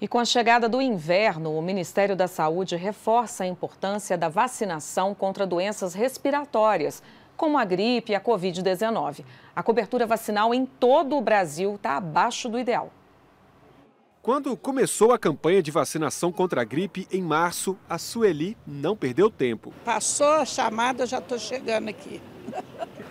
E com a chegada do inverno, o Ministério da Saúde reforça a importância da vacinação contra doenças respiratórias, como a gripe e a Covid-19. A cobertura vacinal em todo o Brasil está abaixo do ideal. Quando começou a campanha de vacinação contra a gripe em março, a Sueli não perdeu tempo. Passou a chamada, já estou chegando aqui.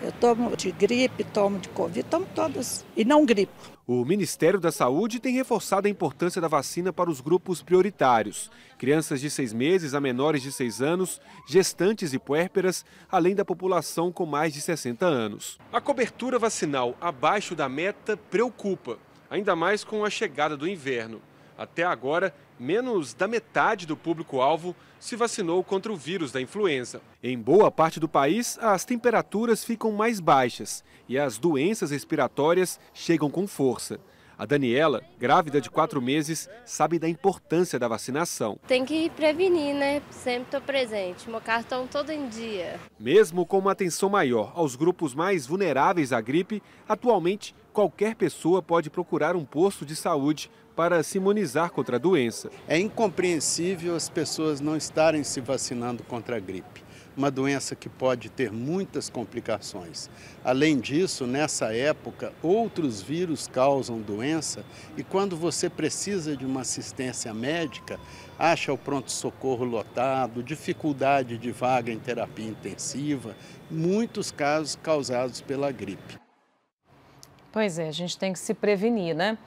Eu tomo de gripe, tomo de Covid, tomo todas. E não gripo. O Ministério da Saúde tem reforçado a importância da vacina para os grupos prioritários: crianças de seis meses a menores de seis anos, gestantes e puérperas, além da população com mais de 60 anos. A cobertura vacinal abaixo da meta preocupa ainda mais com a chegada do inverno. Até agora, menos da metade do público-alvo se vacinou contra o vírus da influenza. Em boa parte do país, as temperaturas ficam mais baixas e as doenças respiratórias chegam com força. A Daniela, grávida de quatro meses, sabe da importância da vacinação. Tem que prevenir, né? Sempre estou presente. Meu cartão todo em dia. Mesmo com uma atenção maior aos grupos mais vulneráveis à gripe, atualmente qualquer pessoa pode procurar um posto de saúde para se imunizar contra a doença. É incompreensível as pessoas não estarem se vacinando contra a gripe uma doença que pode ter muitas complicações. Além disso, nessa época, outros vírus causam doença e quando você precisa de uma assistência médica, acha o pronto-socorro lotado, dificuldade de vaga em terapia intensiva, muitos casos causados pela gripe. Pois é, a gente tem que se prevenir, né?